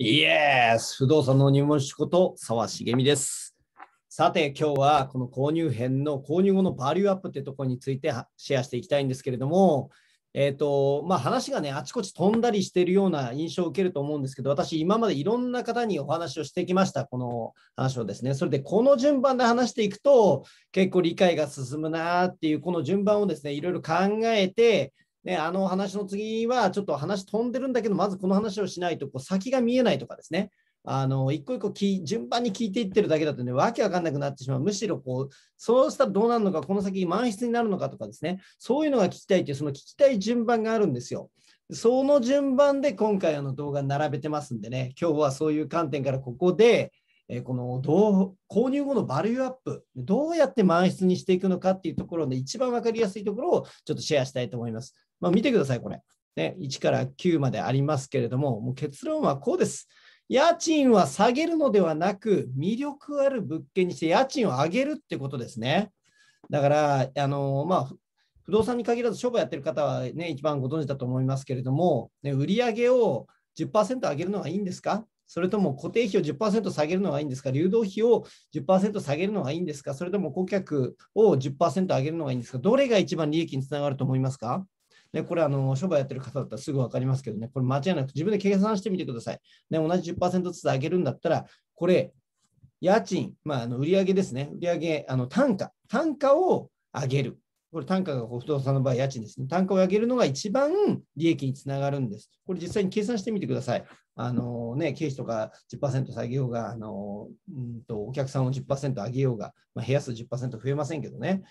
イエス不動産の入門主こと沢茂美です。さて、今日はこの購入編の購入後のバリューアップってところについてシェアしていきたいんですけれども、えーとまあ、話がね、あちこち飛んだりしているような印象を受けると思うんですけど、私、今までいろんな方にお話をしてきました、この話をですね。それで、この順番で話していくと、結構理解が進むなっていう、この順番をですね、いろいろ考えて、ね、あの話の次はちょっと話飛んでるんだけど、まずこの話をしないとこう先が見えないとかですね、あの一個一個き順番に聞いていってるだけだとね、わけわかんなくなってしまう、むしろこう、そうしたらどうなるのか、この先満室になるのかとかですね、そういうのが聞きたいっていう、その聞きたい順番があるんですよ。その順番で今回あの動画並べてますんでね、今日はそういう観点からここで、えこのどう購入後のバリューアップ、どうやって満室にしていくのかっていうところで、一番分かりやすいところをちょっとシェアしたいと思います。まあ、見てください、これ。ね、1から9までありますけれども、もう結論はこうです。家賃は下げるのではなく、魅力ある物件にして家賃を上げるってことですね。だから、あのまあ、不動産に限らず商売やってる方は、ね、一番ご存知だと思いますけれども、ね、売上を10%上げるのがいいんですかそれとも固定費を10%下げるのがいいんですか流動費を10%下げるのがいいんですかそれとも顧客を10%上げるのがいいんですかどれが一番利益につながると思いますかね、これあの、商売やってる方だったらすぐ分かりますけどね、これ間違いなく自分で計算してみてください。ね、同じ10%ずつ上げるんだったら、これ、家賃、まあ、あの売上ですね、売上あの単価、単価を上げる。これ単価が不動産の場合、家賃ですね。単価を上げるのが一番利益につながるんです。これ実際に計算してみてください。あのね、経費とか10%下げようが、あのうんとお客さんを10%上げようが、まあ、部屋数10%増えませんけどね。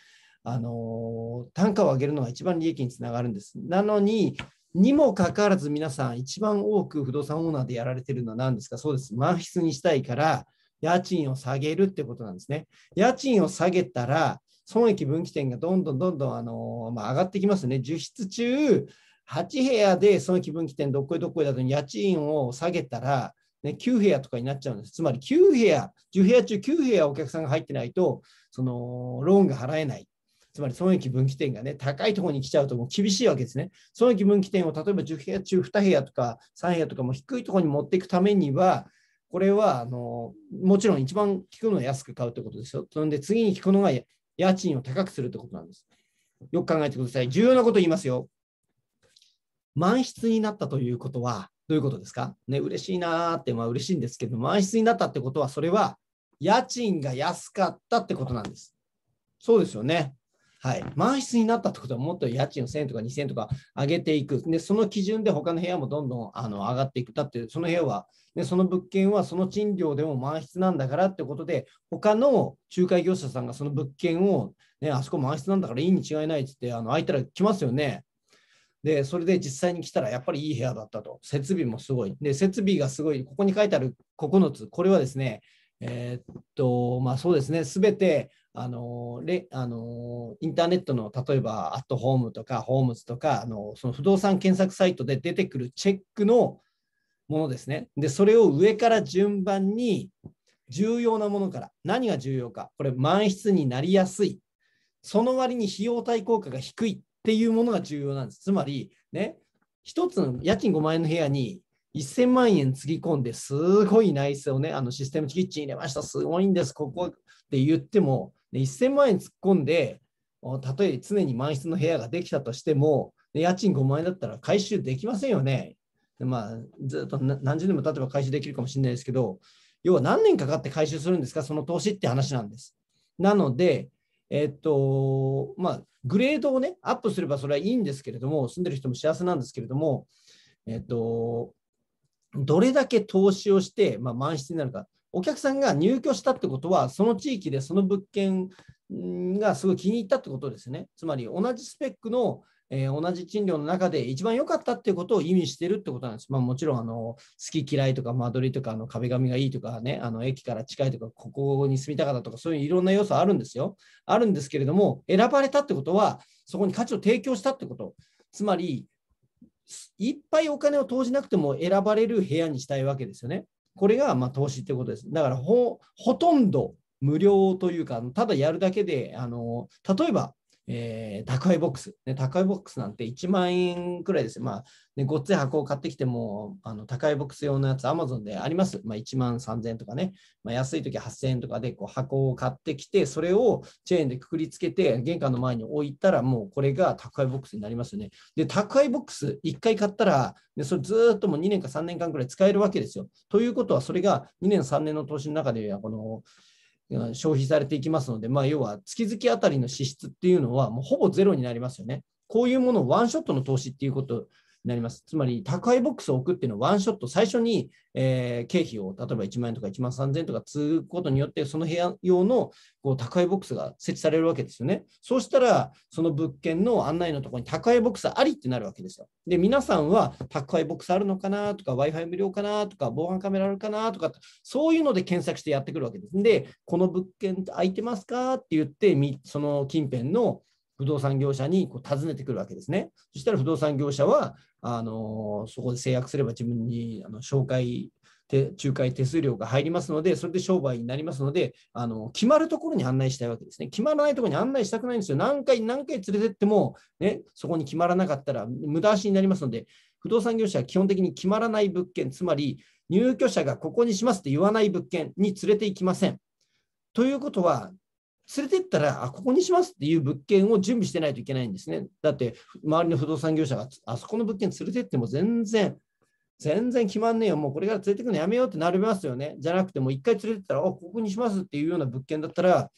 あの単価を上げるのが一番利益につながるんです。なのに、にもかかわらず皆さん、一番多く不動産オーナーでやられてるのは何ですかそうです。満室にしたいから、家賃を下げるってことなんですね。家賃を下げたら、損益分岐点がどんどんどんどん、あのまあ、上がってきますね。実出中、8部屋で損益分岐点どっこいどっこいだと家賃を下げたら、ね、9部屋とかになっちゃうんです。つまり9部屋、10部屋中9部屋お客さんが入ってないと、そのローンが払えない。つまり損益分岐点がね、高いところに来ちゃうともう厳しいわけですね。損益分岐点を例えば10部屋中2部屋とか3部屋とかも低いところに持っていくためには、これはあのもちろん一番効くのは安く買うということですよ。それで次に効くのが家賃を高くするということなんです。よく考えてください。重要なこと言いますよ。満室になったということは、どういうことですかね、嬉しいなーって、まあ嬉しいんですけど、満室になったってことは、それは家賃が安かったってことなんです。そうですよね。はい、満室になったってことはもっと家賃を1000とか2000とか上げていく。で、その基準で他の部屋もどんどんあの上がっていく。だって、その部屋は、で、その物件はその賃料でも満室なんだからってことで、他の仲介業者さんがその物件を、ね、あそこ満室なんだからいいに違いないってって、あの空いたら来ますよね。で、それで実際に来たらやっぱりいい部屋だったと。設備もすごい。で、設備がすごい。ここに書いてある9つ、これはですね、えー、っと、まあそうですね、すべてあのレあのインターネットの例えばアットホームとかホームズとかあのその不動産検索サイトで出てくるチェックのものですね。で、それを上から順番に重要なものから何が重要か、これ満室になりやすい、その割に費用対効果が低いっていうものが重要なんです。つまり、ね、1つの家賃5万円の部屋に1000万円つぎ込んですごい内装をね、あのシステムチキッチン入れました、すごいんです、ここって言っても、で1000万円突っ込んで、例え常に満室の部屋ができたとしても、家賃5万円だったら回収できませんよね。まあ、ずっと何十年も経てば回収できるかもしれないですけど、要は何年かかって回収するんですか、その投資って話なんです。なので、えっと、まあ、グレードをね、アップすればそれはいいんですけれども、住んでる人も幸せなんですけれども、えっと、どれだけ投資をして、まあ、満室になるか。お客さんが入居したってことは、その地域でその物件がすごい気に入ったってことですね。つまり同じスペックの、えー、同じ賃料の中で一番良かったっていうことを意味してるってことなんです。まあ、もちろんあの好き嫌いとか間取りとかあの壁紙がいいとかね、あの駅から近いとかここに住みたかったとかそういういろんな要素あるんですよ。あるんですけれども、選ばれたってことはそこに価値を提供したってこと。つまりいっぱいお金を投じなくても選ばれる部屋にしたいわけですよね。これがま投資ってことです。だからほとんど無料というか、ただやるだけで、あの例えばえー、宅配ボックス、ね、宅配ボックスなんて1万円くらいですよ。まあね、ごっつい箱を買ってきても、あの宅配ボックス用のやつ、アマゾンであります。まあ、1万3000円とかね、まあ、安い時8000円とかでこう箱を買ってきて、それをチェーンでくくりつけて、玄関の前に置いたら、もうこれが宅配ボックスになりますよね。で、宅配ボックス1回買ったら、ね、それずっともう2年か3年間くらい使えるわけですよ。ということは、それが2年、3年の投資の中では、この消費されていきますので、まあ、要は月々あたりの支出っていうのはもうほぼゼロになりますよね。こういうものをワンショットの投資っていうことなります。つまり、宅配ボックスを置くっていうのは、ワンショット、最初に、えー、経費を例えば1万円とか1万3000円とか積くことによって、その部屋用のこう宅配ボックスが設置されるわけですよね。そうしたら、その物件の案内のところに宅配ボックスありってなるわけですよ。で、皆さんは宅配ボックスあるのかなとか、Wi-Fi 無料かなとか、防犯カメラあるかなとか、そういうので検索してやってくるわけです。で、この物件空いてますかって言って、その近辺の不動産業者にこう尋ねてくるわけですね。そしたら不動産業者は、あのそこで制約すれば自分にあの紹介手、仲介手数料が入りますので、それで商売になりますので、あの決まるところに案内したいわけですね。決まらないところに案内したくないんですよ。何回何回連れてっても、ね、そこに決まらなかったら無駄足になりますので、不動産業者は基本的に決まらない物件、つまり入居者がここにしますって言わない物件に連れて行きません。ということは、連れてったら、あ、ここにしますっていう物件を準備してないといけないんですね。だって、周りの不動産業者が、あそこの物件連れてっても全然、全然決まんねえよ、もうこれから連れてくのやめようってなりますよね。じゃなくて、もう一回連れてったら、あ、ここにしますっていうような物件だったら、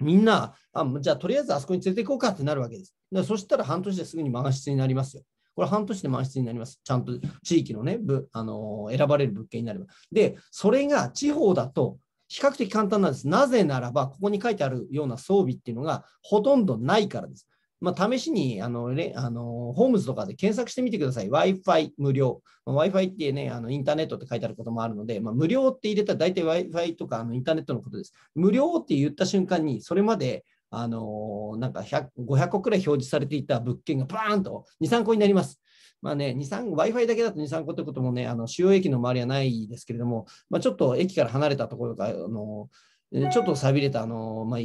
みんな、あじゃあとりあえずあそこに連れて行こうかってなるわけです。だそしたら半年ですぐに満室になりますよ。これ半年で満室になります。ちゃんと地域のね、ぶあのー、選ばれる物件になれば。で、それが地方だと比較的簡単なんです。なぜならば、ここに書いてあるような装備っていうのがほとんどないからです。まあ、試しにあのレあのホームズとかで検索してみてください。Wi-Fi 無料。Wi-Fi ってね、あのインターネットって書いてあることもあるので、まあ、無料って入れたら大体 Wi-Fi とかあのインターネットのことです。無料って言った瞬間に、それまであのなんか500個くらい表示されていた物件がバーンと2、3個になります。まあね、Wi-Fi だけだと2、3個ってこともね、あの主要駅の周りはないですけれども、まあ、ちょっと駅から離れたところが、あのちょっとさびれたあの、まあ、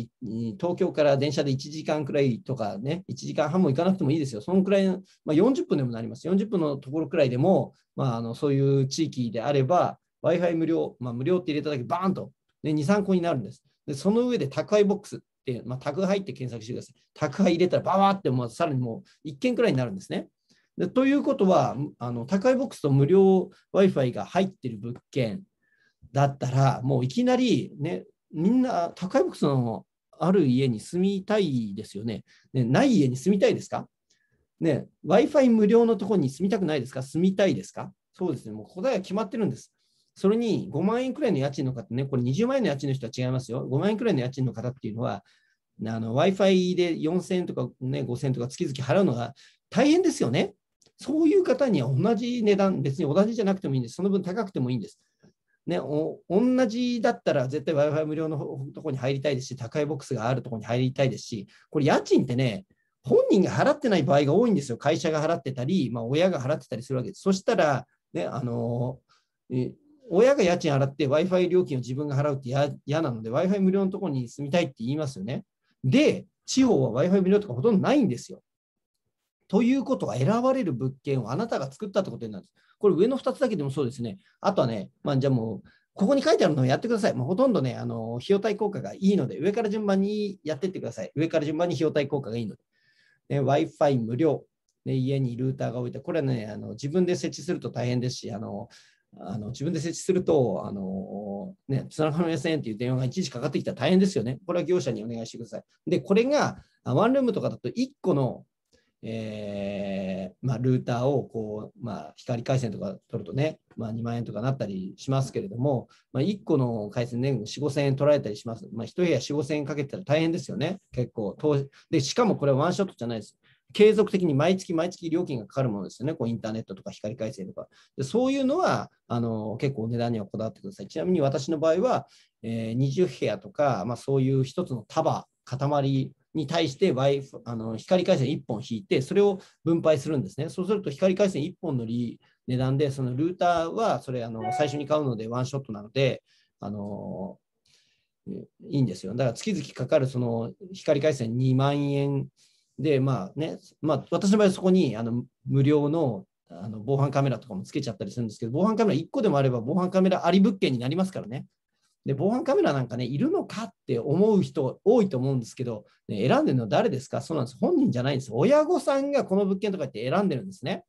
東京から電車で1時間くらいとかね、1時間半も行かなくてもいいですよ、そのくらい、まあ、40分でもなります、40分のところくらいでも、まあ、あのそういう地域であれば、Wi-Fi 無料、まあ、無料って入れただけ、バーンと、ね、2、3個になるんです。でその上で宅配ボックスって、まあ、宅配って検索してください。宅配入れたら、ばーってもうさらにもう1件くらいになるんですね。でということはあの高いボックスと無料 Wi-Fi が入ってる物件だったらもういきなり、ね、みんな高いボックスのある家に住みたいですよね。ねない家に住みたいですか、ね、?Wi-Fi 無料のところに住みたくないですか住みたいですかそうですね。もう答えは決まってるんです。それに5万円くらいの家賃の方ね、これ20万円の家賃の人は違いますよ。5万円くらいの家賃の方っていうのは、Wi-Fi で4000円とか、ね、5000円とか月々払うのが大変ですよね。そういう方には同じ値段、別に同じじゃなくてもいいんです。その分高くてもいいんです。ね、お同じだったら絶対 Wi-Fi 無料のとこに入りたいですし、高いボックスがあるとこに入りたいですし、これ家賃ってね、本人が払ってない場合が多いんですよ。会社が払ってたり、まあ、親が払ってたりするわけです。そしたら、ね、あの親が家賃払って Wi-Fi 料金を自分が払うって嫌なので、Wi-Fi 無料のところに住みたいって言いますよね。で、地方は Wi-Fi 無料とかほとんどないんですよ。ということは選ばれる物件をあなたが作ったってことになるんです。これ上の2つだけでもそうですね。あとはね、まあ、じゃあもう、ここに書いてあるのをやってください。まほとんどね、あの費用対効果がいいので、上から順番にやっていってください。上から順番に費用対効果がいいので。ね、Wi-Fi 無料、ね、家にルーターが置いて、これはねあの、自分で設置すると大変ですし、あのあの自分で設置すると、あのね、つながりませんっていう電話が一時かかってきたら大変ですよね。これは業者にお願いしてください。で、これがワンルームとかだと1個のえーまあ、ルーターをこう、まあ、光回線とか取るとね、まあ、2万円とかなったりしますけれども、まあ、1個の回線年、ね、4、5000円取られたりします。まあ、1部屋4、5000円かけてたら大変ですよね、結構。でしかもこれはワンショットじゃないです。継続的に毎月毎月料金がかかるものですよね、こうインターネットとか光回線とか。でそういうのはあの結構値段にはこだわってください。ちなみに私の場合は、えー、20部屋とか、まあ、そういう1つの束、塊に対してあの光回線1本引いて、それを分配するんですね。そうすると光回線1本の値段で、そのルーターはそれあの最初に買うのでワンショットなので、あのいいんですよ。だから月々かかるその光回線2万円で、まあね、まあ、私の場合そこにあの無料のあの防犯カメラとかもつけちゃったりするんですけど、防犯カメラ1個でもあれば防犯カメラあり物件になりますからね。で防犯カメラなんかね、いるのかって思う人多いと思うんですけど、ね、選んでるの誰ですかそうなんです。本人じゃないんです。親御さんがこの物件とかって選んでるんですね。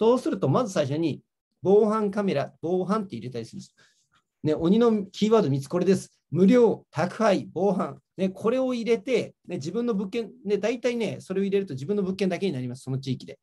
そうすると、まず最初に防犯カメラ、防犯って入れたりするんです。ね、鬼のキーワード3つこれです。無料、宅配、防犯。ね、これを入れて、ね、自分の物件、ね、大体ね、それを入れると自分の物件だけになります、その地域で。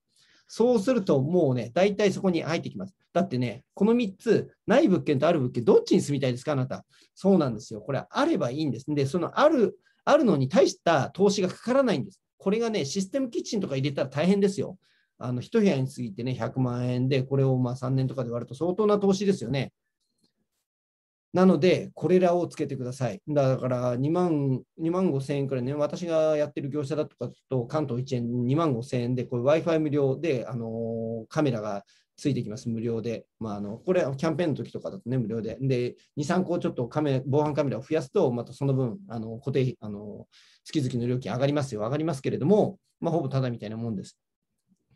そうするともうね、大体そこに入ってきます。だってね、この3つ、ない物件とある物件、どっちに住みたいですか、あなた。そうなんですよ。これ、あればいいんです。で、そのある、あるのに対した投資がかからないんです。これがね、システムキッチンとか入れたら大変ですよ。あの、1部屋に過ぎてね、100万円で、これをまあ3年とかで割ると相当な投資ですよね。なので、これらをつけてください。だから2万、2万5千円くらいね、私がやってる業者だとかと、関東1円2万5千円で、これ Wi-Fi 無料で、あのカメラがついてきます、無料で。まあ、あのこれ、キャンペーンの時とかだとね、無料で。で、2、3個ちょっとカメ防犯カメラを増やすと、またその分、あの固定費、あの月々の料金上がりますよ、上がりますけれども、まあ、ほぼただみたいなもんです。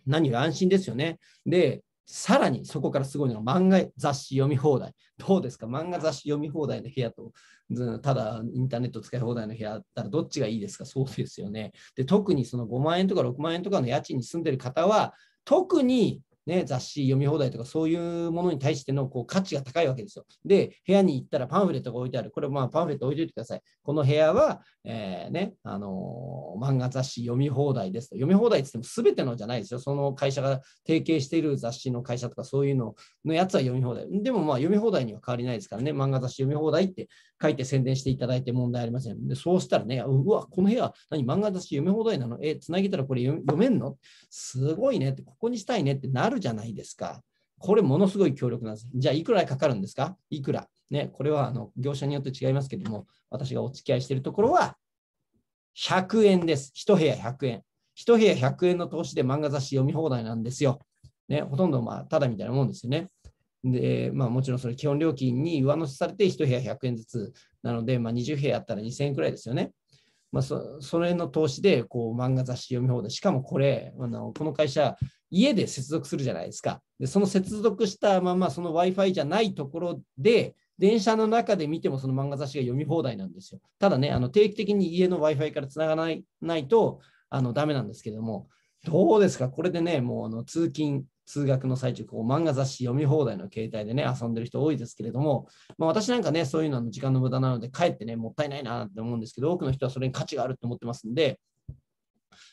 何より安心ですよね。で、さらにそこからすごいのが漫画雑誌読み放題。どうですか漫画雑誌読み放題の部屋と、ただインターネット使い放題の部屋だったらどっちがいいですかそうですよね。で、特にその5万円とか6万円とかの家賃に住んでる方は、特にね、雑誌読み放題とかそういうものに対してのこう価値が高いわけですよ。で、部屋に行ったらパンフレットが置いてある。これ、まあ、パンフレット置いといてください。この部屋は、えー、ね、あのー、漫画雑誌読み放題ですと。読み放題って言っても全てのじゃないですよ。その会社が提携している雑誌の会社とかそういうののやつは読み放題。でも、まあ、読み放題には変わりないですからね、漫画雑誌読み放題って書いて宣伝していただいて問題ありません。で、そうしたらね、うわ、この部屋、何、漫画雑誌読み放題なのえ、つなげたらこれ読めんのすごいねって、ここにしたいねってなるじゃないですか。これものすごい強力なんです。じゃあ、いくらかかるんですかいくら。ね、これはあの業者によって違いますけども、私がお付き合いしているところは、100円です。1部屋100円。1部屋100円の投資で漫画雑誌読み放題なんですよ。ね、ほとんどまあただみたいなもんですよね。で、まあ、もちろんそれ基本料金に上乗せされて1部屋100円ずつなので、まあ、20部屋あったら2000円くらいですよね。まあ、そそれの投資でこう漫画雑誌読み放題、しかもこれ、あのこの会社、家で接続するじゃないですか。でその接続したまま、その Wi-Fi じゃないところで、電車の中で見てもその漫画雑誌が読み放題なんですよ。ただね、あの定期的に家の Wi-Fi からつながないないとあのダメなんですけども、どうですか、これでね、もうあの通勤、通学の最中、こう漫画雑誌読み放題の携帯でね、遊んでる人多いですけれども、まあ、私なんかね、そういうのの時間の無駄なので、帰ってね、もったいないなって思うんですけど、多くの人はそれに価値があると思ってますんで、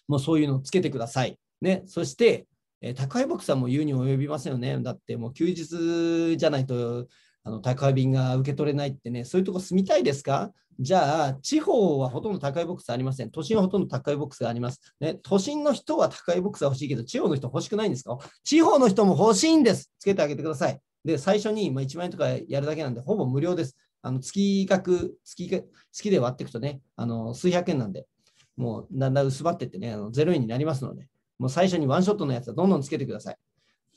もうそういうのをつけてください。ね、そして、えー、宅配ボックスはもう言うに及びませんよね。だってもう休日じゃないとあの宅配便が受け取れないってね、そういうとこ住みたいですかじゃあ、地方はほとんど宅配ボックスありません。都心はほとんど宅配ボックスがあります。ね、都心の人は宅配ボックスは欲しいけど、地方の人欲しくないんですか地方の人も欲しいんです。つけてあげてください。で、最初に、まあ、1万円とかやるだけなんで、ほぼ無料です。あの月額月、月で割っていくとね、あの数百円なんで、もうだんだん薄まってってね、あの0円になりますので、もう最初にワンショットのやつはどんどんつけてください。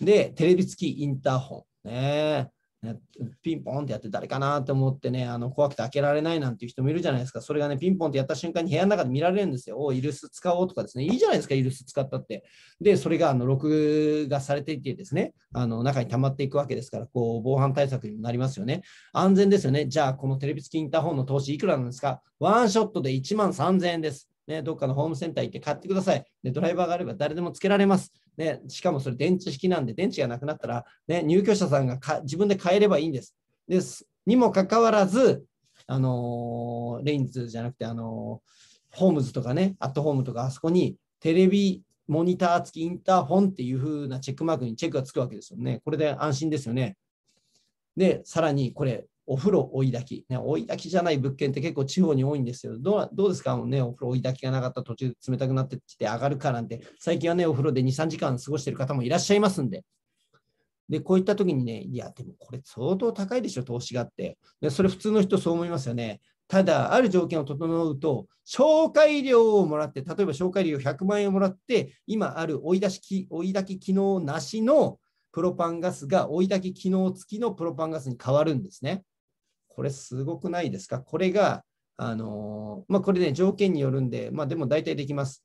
で、テレビ付きインターホン。ねピンポンってやって誰かなと思ってね、あの怖くて開けられないなんていう人もいるじゃないですか。それがね、ピンポンってやった瞬間に部屋の中で見られるんですよ。おイルス使おうとかですね。いいじゃないですか、イルス使ったって。で、それがあの録画されていてですね、あの中に溜まっていくわけですから、こう防犯対策にもなりますよね。安全ですよね。じゃあ、このテレビ付きインターホンの投資いくらなんですかワンショットで1万3000円です。ね、どっかのホームセンター行って買ってください。で、ドライバーがあれば誰でもつけられます。ね、しかもそれ電池式なんで、電池がなくなったら、ね、入居者さんが自分で変えればいいんです。ですにもかかわらず、あのー、レインズじゃなくて、あのー、ホームズとかね、アットホームとか、あそこにテレビモニター付きインターホンっていう風なチェックマークにチェックがつくわけですよね。これで安心ですよね。で、さらにこれ、お風呂追い炊き、ね、追い炊きじゃない物件って結構地方に多いんですけど、どうですか、ね、お風呂追い炊きがなかったら途中で冷たくなってきて上がるかなんて、最近はね、お風呂で2、3時間過ごしてる方もいらっしゃいますんで。で、こういった時にね、いや、でもこれ相当高いでしょ、投資があって。でそれ普通の人そう思いますよね。ただ、ある条件を整うと、紹介料をもらって、例えば紹介料100万円をもらって、今ある追い出し追い炊き機能なしのプロパンガスが追い炊き機能付きのプロパンガスに変わるんですね。これすごくないですかこれが、あのまあ、これね、条件によるんで、まあ、でも大体できます。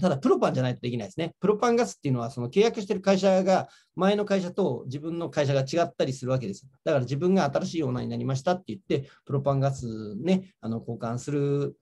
ただ、プロパンじゃないとできないですね。プロパンガスっていうのは、その契約してる会社が、前の会社と自分の会社が違ったりするわけです。だから自分が新しいオーナーになりましたって言って、プロパンガスね、あの交換する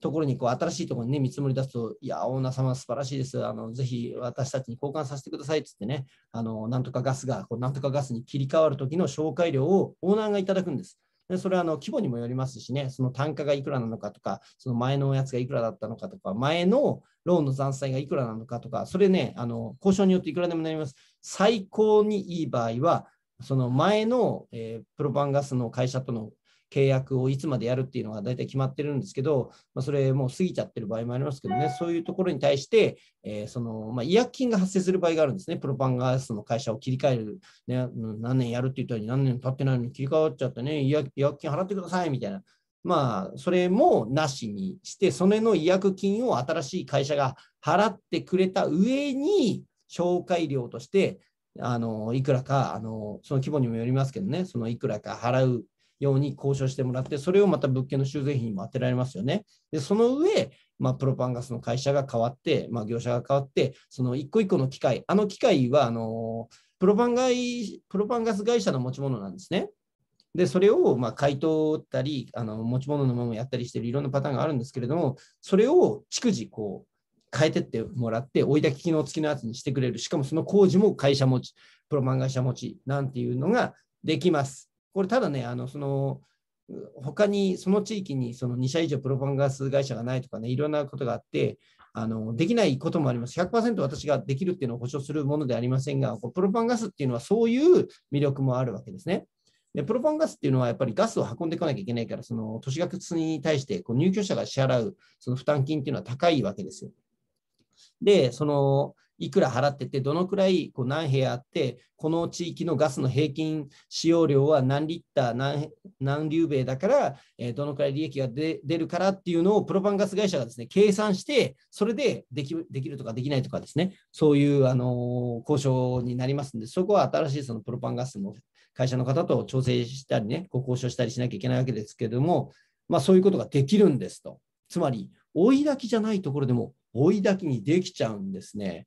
ところにこう新しいところにね見積もり出すと、いや、オーナー様素晴らしいです、あのぜひ私たちに交換させてくださいってってね、あのなんとかガスがこう、なんとかガスに切り替わる時の紹介料をオーナーがいただくんです。でそれはあの規模にもよりますしね、その単価がいくらなのかとか、その前のやつがいくらだったのかとか、前のローンの残債がいくらなのかとか、それね、あの交渉によっていくらでもなります。最高にいい場合は、その前の、えー、プロパンガスの会社との契約をいつまでやるっていうのが大体決まってるんですけど、まあ、それもう過ぎちゃってる場合もありますけどね、そういうところに対して、えー、そのまあ、違約金が発生する場合があるんですね、プロパンガスの会社を切り替える、ね、何年やるって言ったのに、何年経ってないのに切り替わっちゃってね、違約金払ってくださいみたいな。まあ、それもなしにして、それの違約金を新しい会社が払ってくれた上に、紹介料として、あのいくらかあの、その規模にもよりますけどね、そのいくらか払うように交渉してもらって、それをまた物件の修繕費にも当てられますよね。で、その上、まあ、プロパンガスの会社が変わって、まあ、業者が変わって、その一個一個の機械、あの機械はあのプロパンガイプロパンガス会社の持ち物なんですね。で、それをまあ買い取ったり、あの持ち物のままやったりしてるいろんなパターンがあるんですけれども、それを逐次こう変えてってもらって、追い出き機能付きのやつにしてくれる、しかもその工事も会社持ち、プロパン会社持ちなんていうのができます。これただね、あのその他にその地域にその2社以上プロパンガス会社がないとかね、いろんなことがあって、あのできないこともあります。100%私ができるっていうのを保証するものではありませんが、プロパンガスっていうのはそういう魅力もあるわけですね。でプロパンガスっていうのはやっぱりガスを運んでいかなきゃいけないから、その都市ガスに対してこう入居者が支払うその負担金っていうのは高いわけですよ。で、そのいくら払ってて、どのくらいこう何部屋あって、この地域のガスの平均使用量は何リッター、何何流米だから、えー、どのくらい利益が出るからっていうのをプロパンガス会社がですね計算して、それでできできるとかできないとかですね、そういう、あの交渉になりますので、そこは新しいそのプロパンガスの会社の方と調整したりね、こう交渉したりしなきゃいけないわけですけれども、まあ、そういうことができるんですと。つまり、追い焚きじゃないところでも追い焚きにできちゃうんですね。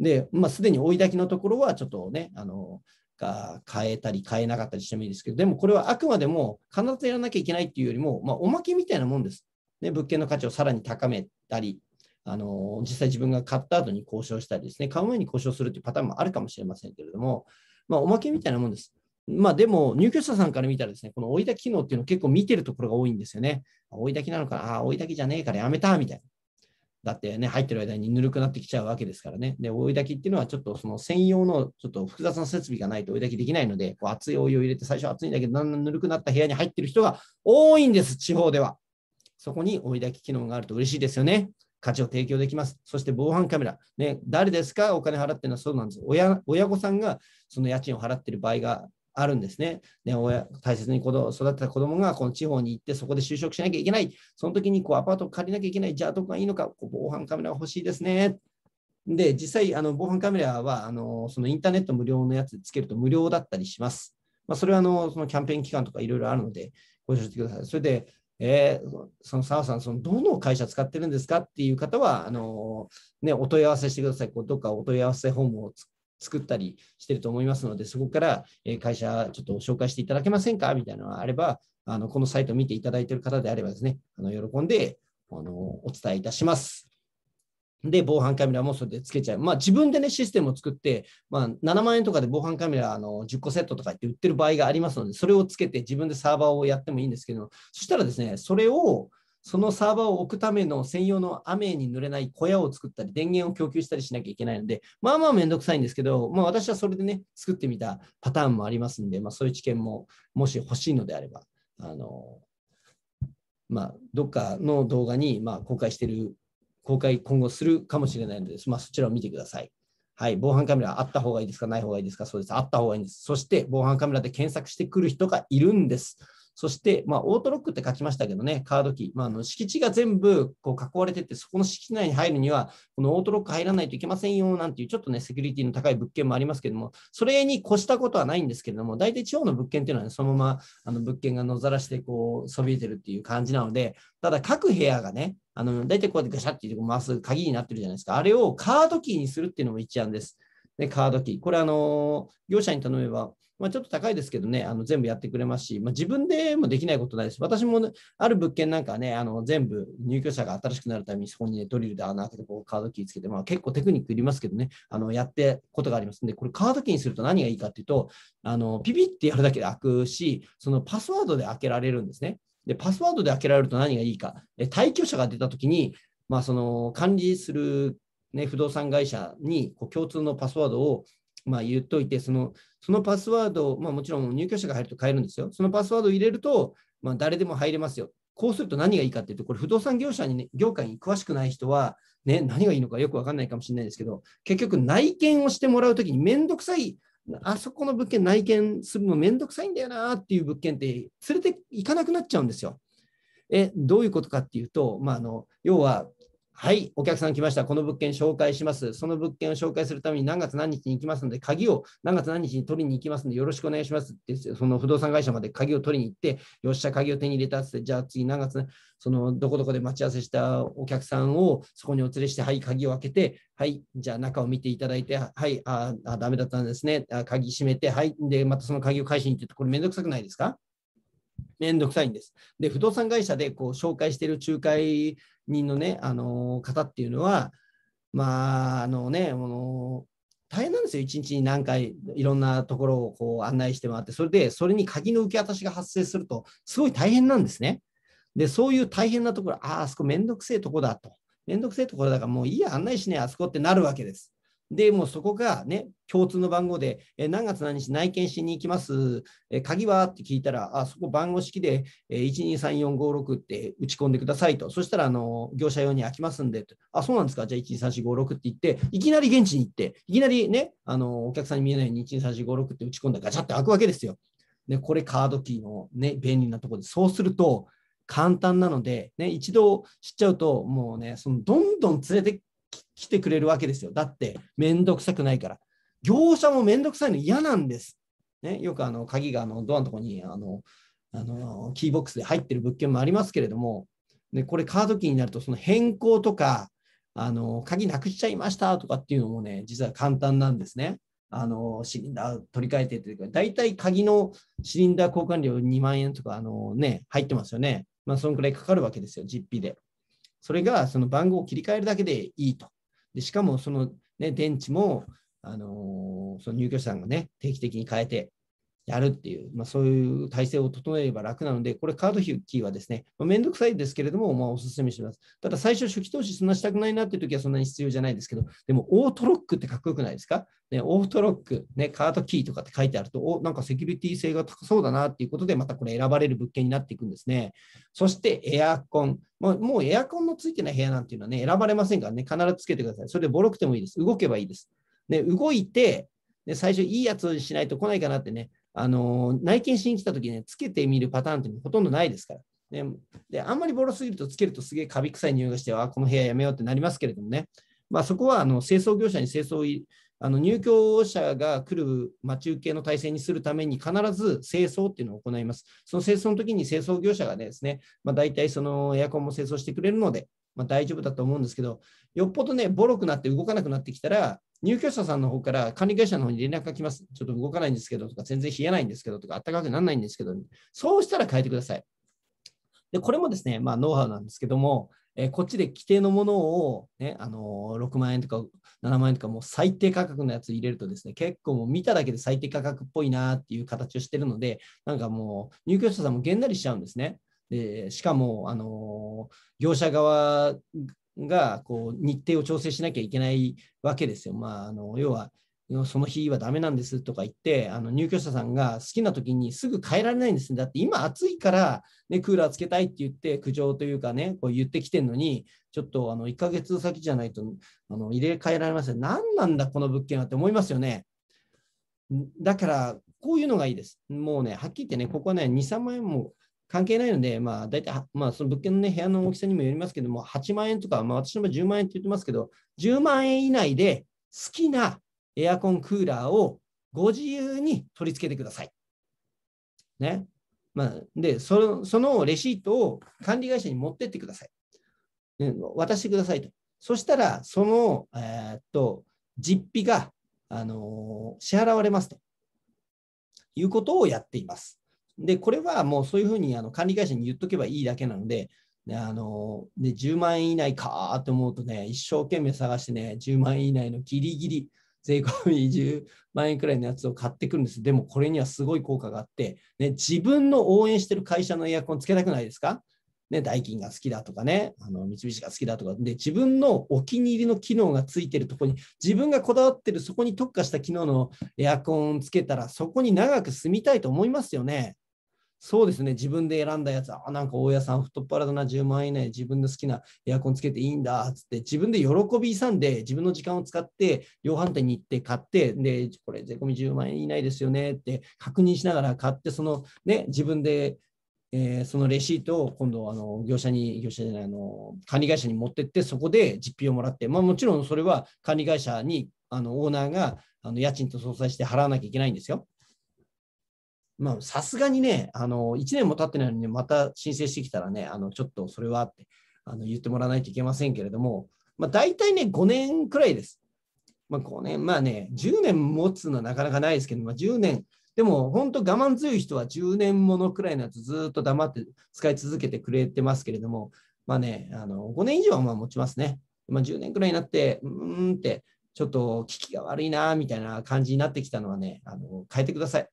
で、まあ、すでに追い焚きのところはちょっとね、あのが変えたり変えなかったりしてもいいですけど、でもこれはあくまでも必ずやらなきゃいけないっていうよりも、まあ、おまけみたいなもんです。ね、物件の価値をさらに高めたり、あの実際自分が買った後に交渉したりですね、買う前に交渉するというパターンもあるかもしれませんけれども、まあ、おまけみたいなもんです。まあ、でも、入居者さんから見たらですね、この追い焚き機能っていうのを結構見てるところが多いんですよね。追い焚きなのかな、ああ、追い焚きじゃねえからやめた、みたいな。だってね、入ってる間にぬるくなってきちゃうわけですからね。で、追い炊きっていうのは、ちょっとその専用の、ちょっと複雑な設備がないと追い炊きできないので、こう熱いお湯を入れて、最初熱いんだけど、だんだんぬるくなった部屋に入ってる人が多いんです、地方では。そこに追い炊き機能があると嬉しいですよね。価値を提供できます。そして防犯カメラ。ね、誰ですかお金払ってるのはそうなんです。親親御さんがその家賃を払ってる場合があるんですね。ね親大切に子供育てた子供がこの地方に行ってそこで就職しなきゃいけない。その時にこうアパートを借りなきゃいけない。じゃあどこがいいのか、こう防犯カメラが欲しいですね。で、実際、あの防犯カメラはあのそのインターネット無料のやつつけると無料だったりします。まあ、それはあのそのキャンペーン期間とかいろいろあるので、ご承知ください。それで、えー、その澤さん、そのどの会社使ってるんですかっていう方は、あのね、お問い合わせしてください。こうどっかお問い合わせフォームを作ったりしてると思いますので、そこから会社ちょっと紹介していただけませんかみたいなのがあれば、あのこのサイト見ていただいている方であればですね、あの喜んであのお伝えいたします。で、防犯カメラもそれでつけちゃう。まあ、自分でね、システムを作って、まあ、7万円とかで防犯カメラあの10個セットとかって売ってる場合がありますので、それをつけて自分でサーバーをやってもいいんですけど、そしたらですね、それをそのサーバーを置くための専用の雨に濡れない小屋を作ったり、電源を供給したりしなきゃいけないので、まあまあめんどくさいんですけど、まあ、私はそれでね、作ってみたパターンもありますんで、まあ、そういう知見ももし欲しいのであれば、あのまあ、どっかの動画にまあ公開してる、公開今後するかもしれないので、まあ、そちらを見てください。はい、防犯カメラあった方がいいですか、ない方がいいですか、そうです、あった方がいいんです。そして、防犯カメラで検索してくる人がいるんです。そして、まあ、オートロックって書きましたけどね、カードキー、まあ、あの敷地が全部こう囲われてて、そこの敷地内に入るには、このオートロック入らないといけませんよなんていう、ちょっとね、セキュリティの高い物件もありますけども、それに越したことはないんですけれども、大体地方の物件っていうのは、ね、そのままあの物件が野ざらして、こう、そびえてるっていう感じなので、ただ各部屋がね、あの大体こうやってガシャって回す鍵になってるじゃないですか。あれをカードキーにするっていうのも一案です。でカードキー。これ、あの業者に頼めば、まあ、ちょっと高いですけどね、あの全部やってくれますし、まあ、自分でもできないことないです。私も、ね、ある物件なんかね、あの全部入居者が新しくなるために、そこに、ね、ドリルで穴開けてこうカードキーつけて、まあ、結構テクニックいりますけどね、あのやってことがありますんで、これカードキーにすると何がいいかっていうと、あのピピってやるだけで開くし、そのパスワードで開けられるんですね。で、パスワードで開けられると何がいいか、え退去者が出たときに、まあ、その管理する、ね、不動産会社にこう共通のパスワードをまあ、言っといてその、そのパスワードを、まあ、もちろん入居者が入ると変えるんですよ。そのパスワードを入れると、まあ、誰でも入れますよ。こうすると何がいいかっていうと、これ不動産業者に、ね、業界に詳しくない人は、ね、何がいいのかよくわかんないかもしれないですけど、結局内見をしてもらうときにめんどくさい、あそこの物件内見するのめんどくさいんだよなっていう物件って連れて行かなくなっちゃうんですよ。え、どういうことかっていうと、まあ、あの、要は、はい、お客さん来ました。この物件紹介します。その物件を紹介するために何月何日に行きますので、鍵を何月何日に取りに行きますので、よろしくお願いしますって、その不動産会社まで鍵を取りに行って、よっしゃ、鍵を手に入れたって、じゃあ次何月、そのどこどこで待ち合わせしたお客さんをそこにお連れして、はい、鍵を開けて、はい、じゃあ中を見ていただいて、はい、ああ、ダメだったんですね。あ鍵閉めて、はい、で、またその鍵を返しに行って、これめんどくさくないですかめんどくさいんです。で、不動産会社でこう紹介している仲介人のね、あの方っていうのは、まあ、あのね、あの大変なんですよ、一日に何回いろんなところをこう案内してもらって、それでそれに鍵の受け渡しが発生すると、すごい大変なんですね。で、そういう大変なところ、ああ、あそこめんどくせえとこだと、めんどくせえところだからもういいや、案内しねえ、あそこってなるわけです。で、もうそこがね、共通の番号で、え何月何日内見しに行きます、え鍵はって聞いたら、あそこ番号式で、え123456って打ち込んでくださいと、そしたらあの業者用に開きますんであ、そうなんですか、じゃあ123456って言って、いきなり現地に行って、いきなりね、あのお客さんに見えないように123456って打ち込んだらガチャって開くわけですよ。ね、これカードキーの、ね、便利なところで、そうすると、簡単なので、ね、一度知っちゃうと、もうね、そのどんどん連れて来てくれるわけですよ。だって、めんどくさくないから。業者もめんどくさいの嫌なんです。ね、よくあの鍵があのドアのとこにあのあのキーボックスで入ってる物件もありますけれども、ね、これカードキーになるとその変更とかあの鍵なくしちゃいましたとかっていうのもね実は簡単なんですね。あのシリンダー取り替えてというか、大体鍵のシリンダー交換料2万円とかあの、ね、入ってますよね。まあ、そのくらいかかるわけですよ、実費で。それがその番号を切り替えるだけでいいと。でしかもその、ね、電池も、あのその入居者さんがね、定期的に変えて、やるっていう、まあ、そういう体制を整えれば楽なので、これカードキーはですね、まあ、めんどくさいですけれども、まあ、おすすめします。ただ最初初期投資そんなしたくないなっていう時はそんなに必要じゃないですけど、でもオートロックってかっこよくないですかね、オートロック、ね、カードキーとかって書いてあると、お、なんかセキュリティ性が高そうだなっていうことで、またこれ選ばれる物件になっていくんですね。そしてエアコン。もうもうエアコンのついてない部屋なんていうのはね、選ばれませんからね、必ずつけてください。それでボロくてもいいです。動けばいいです。ね、動いて、で最初いいやつにしないと来ないかなってね、あの内見しに来た時ね、つけてみるパターンってほとんどないですから。ね、であんまりボロすぎるとつけるとすげえカビ臭い匂いがしてはこの部屋やめようってなりますけれどもね、まあ、そこはあの清掃業者に清掃あの入居者が来る待ち受けの体制にするために必ず清掃っていうのを行います。その清掃の時に清掃業者がですね、まあ、大体そのエアコンも清掃してくれるので、まあ、大丈夫だと思うんですけど、よっぽどね、ボロくなって動かなくなってきたら、入居者さんの方から管理会社の方に連絡が来ます。ちょっと動かないんですけどとか、全然冷えないんですけどとか、暖かくならないんですけど、そうしたら変えてください。で、これもですね、まあ、ノウハウなんですけども、えー、こっちで規定のものを、ね、あのー、6万円とか7万円とか、もう最低価格のやつ入れるとですね、結構もう見ただけで最低価格っぽいなっていう形をしてるので、なんかもう入居者さんもげんなりしちゃうんですね。でしかも、あのー、業者側がこう日程を調整しなきゃいけないわけですよ。まあ、あの要はその日はダメなんですとか言って、あの入居者さんが好きな時にすぐ変えられないんですね。だって今暑いから、ね、クーラーつけたいって言って、苦情というかね、こう言ってきてるのに、ちょっとあの1ヶ月先じゃないとあの入れ替えられません。何なんだ、この物件はって思いますよね。だから、こういうのがいいです。もうね、はっきり言ってね、ここはね、2、3万円も関係ないので、まあ、大体、まあ、その物件の、ね、部屋の大きさにもよりますけども、8万円とか、まあ、私の場合10万円って言ってますけど、10万円以内で好きなエアコン、クーラーをご自由に取り付けてください。ね。まあ、でその、そのレシートを管理会社に持ってってください。ね、渡してくださいと。そしたら、その、えー、っと、実費が、あのー、支払われますということをやっています。で、これはもうそういうふうにあの管理会社に言っとけばいいだけなので、あので10万円以内かと思うとね、一生懸命探してね、10万円以内のギリギリ、税込み10万円くらいのやつを買ってくるんです。でもこれにはすごい効果があって、ね、自分の応援してる会社のエアコンつけたくないですかね、ダイキンが好きだとかね、あの三菱が好きだとかで、自分のお気に入りの機能がついてるとこに、自分がこだわってる、そこに特化した機能のエアコンをつけたら、そこに長く住みたいと思いますよね。そうですね、自分で選んだやつ、あ、なんか大家さん太っ腹だな、10万円以内、自分の好きなエアコンつけていいんだ、つって、自分で喜び勇んで、自分の時間を使って、量販店に行って買って、で、これ税込み10万円以内ですよねって確認しながら買って、そのね、自分でえー、そのレシートを今度あの業者に業者じゃないあの管理会社に持ってってそこで実費をもらって、まあ、もちろんそれは管理会社にあのオーナーがあの家賃と相殺して払わなきゃいけないんですよ。まあ、さすがにね、あの、1年も経ってないのに、また申請してきたらね、あの、ちょっとそれはって、あの、言ってもらわないといけませんけれども、まあ、大体ね、5年くらいです。まあ、5年、まあね、10年持つのはなかなかないですけど、まあ、10年、でも、本当我慢強い人は10年ものくらいのやつずっと黙って使い続けてくれてますけれども、まあね、あの、5年以上はまあ持ちますね。まあ、10年くらいになって、うーんって、ちょっと効きが悪いな、みたいな感じになってきたのはね、あの、変えてください。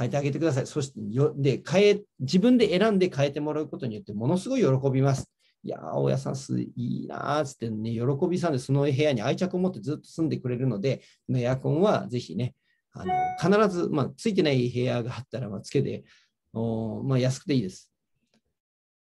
変えてあげてください。そしてよで変え、自分で選んで変えてもらうことによって、ものすごい喜びます。いやー、大家さんす、いいなーつってね、喜びさんで、その部屋に愛着を持ってずっと住んでくれるので、エアコンはぜひね、あの必ず、まあ、ついてない部屋があったら、まあ、つけて、おまあ、安くていいです。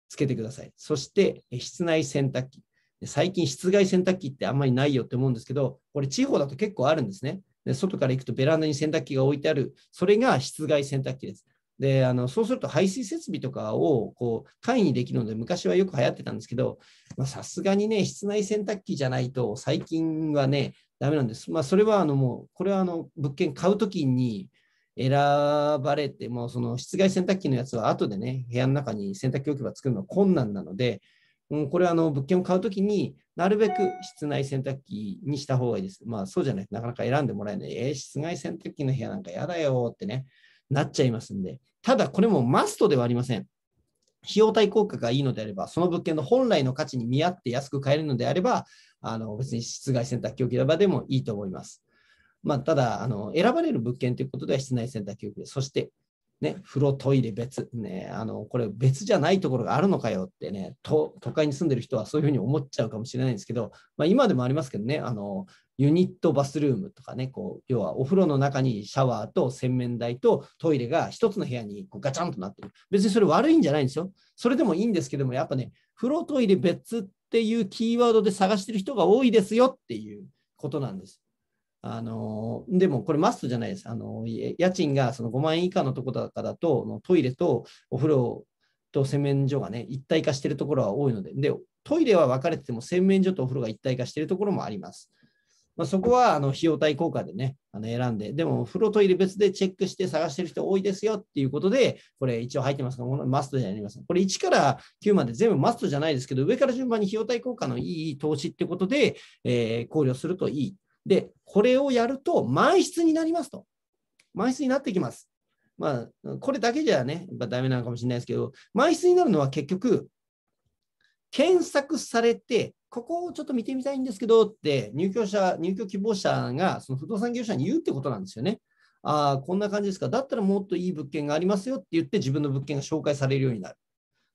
つけてください。そして、室内洗濯機。最近、室外洗濯機ってあんまりないよって思うんですけど、これ、地方だと結構あるんですね。で外から行くとベランダに洗濯機が置いてある、それが室外洗濯機です。であのそうすると排水設備とかをこう簡易にできるので、昔はよく流行ってたんですけど、さすがにね、室内洗濯機じゃないと、最近はね、だめなんです。まあ、それはあのもう、これはあの物件買うときに選ばれて、もその室外洗濯機のやつは後でね、部屋の中に洗濯機置き場作るのは困難なので、うん、これはあの物件を買うときになるべく室内洗濯機にした方がいいです。まあそうじゃないとなかなか選んでもらえない。えー、室外洗濯機の部屋なんか嫌だよってね、なっちゃいますんで。ただこれもマストではありません。費用対効果がいいのであれば、その物件の本来の価値に見合って安く買えるのであれば、あの別に室外洗濯機置き場でもいいと思います。まあ、ただあの、選ばれる物件ということでは室内洗濯機置き場、そしてね、風呂、トイレ別、ね、あのこれ別じゃないところがあるのかよってね都、都会に住んでる人はそういうふうに思っちゃうかもしれないんですけど、まあ、今でもありますけどね、あのユニットバスルームとかね、こう要はお風呂の中にシャワーと洗面台とトイレが1つの部屋にこうガチャンとなってる。別にそれ悪いんじゃないんですよ。それでもいいんですけども、やっぱね、風呂、トイレ別っていうキーワードで探してる人が多いですよっていうことなんです。あのでもこれマストじゃないです。あの家賃がその5万円以下のところかだと、トイレとお風呂と洗面所がね、一体化しているところは多いので、でトイレは分かれてても洗面所とお風呂が一体化しているところもあります。まあ、そこはあの費用対効果でね、あの選んで、でもお風呂トイレ別でチェックして探してる人多いですよっていうことで、これ一応入ってますが、マストじゃありません。これ1から9まで全部マストじゃないですけど、上から順番に費用対効果のいい投資ってことで、えー、考慮するといい。で、これをやると満室になりますと。満室になってきます。まあ、これだけじゃね、やっダメなのかもしれないですけど、満室になるのは結局、検索されて、ここをちょっと見てみたいんですけどって入居者、入居希望者がその不動産業者に言うってことなんですよね。ああ、こんな感じですか。だったらもっといい物件がありますよって言って自分の物件が紹介されるようになる。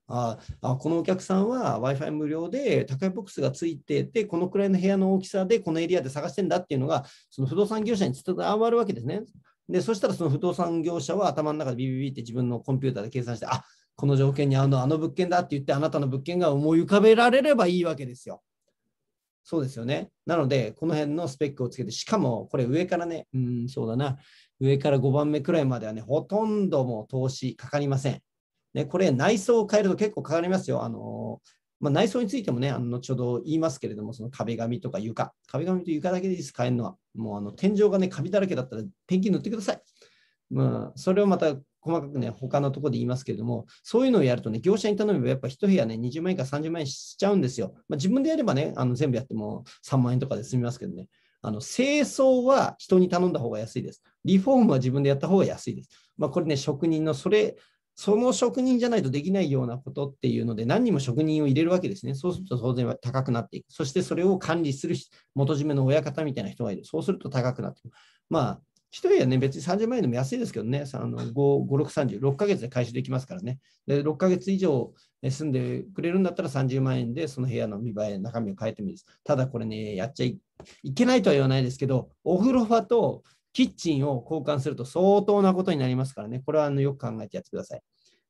ああこのお客さんは w i f i 無料で宅配ボックスがついててこのくらいの部屋の大きさでこのエリアで探してんだっていうのがその不動産業者に伝わるわけですね。でそしたらその不動産業者は頭の中でビビビって自分のコンピューターで計算してあこの条件にあのあの物件だって言ってあなたの物件が思い浮かべられればいいわけですよ。そうですよね。なので、この辺のスペックをつけて、しかもこれ上からね、うん、そうだな、上から5番目くらいまではね、ほとんどもう投資かかりません。ね、これ内装を変えると結構かかりますよ。あのまあ、内装についてもね、あの後ほど言いますけれども、その壁紙とか床、壁紙と床だけでいいです、変えるのは。もうあの天井がね、カビだらけだったらペンキ塗ってください。まあ、それをまた細かくね、他のところで言いますけれども、そういうのをやるとね、業者に頼めばやっぱ1部屋ね、20万円か30万円しちゃうんですよ。まあ、自分でやればね、あの全部やっても3万円とかで済みますけどね。あの清掃は人に頼んだ方が安いです。リフォームは自分でやった方が安いです。まあ、これね、職人のそれその職人じゃないとできないようなことっていうので、何人も職人を入れるわけですね。そうすると当然は高くなっていく。そしてそれを管理する元締めの親方みたいな人がいる。そうすると高くなっていく。まあ、1人はね、別に30万円でも安いですけどね、あの5、5、6、30、6ヶ月で回収できますからね。で、6ヶ月以上住んでくれるんだったら30万円でその部屋の見栄え、中身を変えてもいいです。ただこれね、やっちゃいけないとは言わないですけど、お風呂場とキッチンを交換すると相当なことになりますからね、これはあのよく考えてやってください。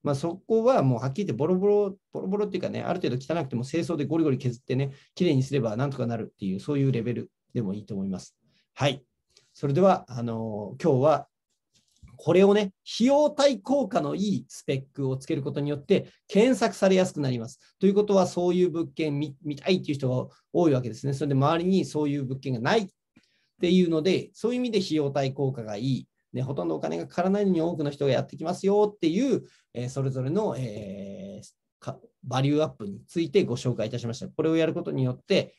まあ、そこはもうはっきり言ってボロボロ、ボロボロっていうかね、ある程度汚くても清掃でゴリゴリ削ってね、綺麗にすればなんとかなるっていう、そういうレベルでもいいと思います。はい。それでは、あのー、今日はこれをね、費用対効果のいいスペックをつけることによって、検索されやすくなります。ということは、そういう物件見たいっていう人が多いわけですね。それで周りにそういう物件がないっていうので、そういう意味で費用対効果がいい、ね、ほとんどお金がかからないのに多くの人がやってきますよっていう、えー、それぞれの、えー、バリューアップについてご紹介いたしました。これをやることによって、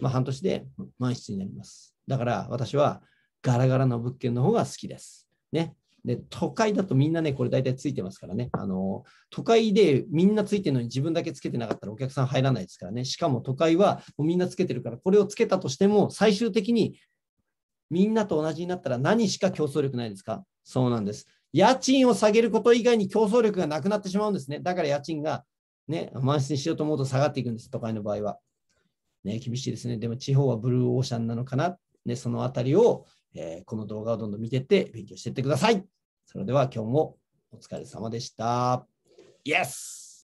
まあ、半年で満室になります。だから私はガラガラの物件の方が好きです。ね。で、都会だとみんなね、これ大体ついてますからね。あの、都会でみんなついてるのに自分だけつけてなかったらお客さん入らないですからね。しかも都会はもうみんなつけてるから、これをつけたとしても最終的にみんなと同じになったら何しか競争力ないですかそうなんです。家賃を下げること以外に競争力がなくなってしまうんですね。だから家賃がね、満室にしようと思うと下がっていくんです、都会の場合は。ね、厳しいですね。でも地方はブルーオーシャンなのかな。ね、そのあたりを、えー、この動画をどんどん見てって勉強していってください。それでは今日もお疲れ様でした。Yes!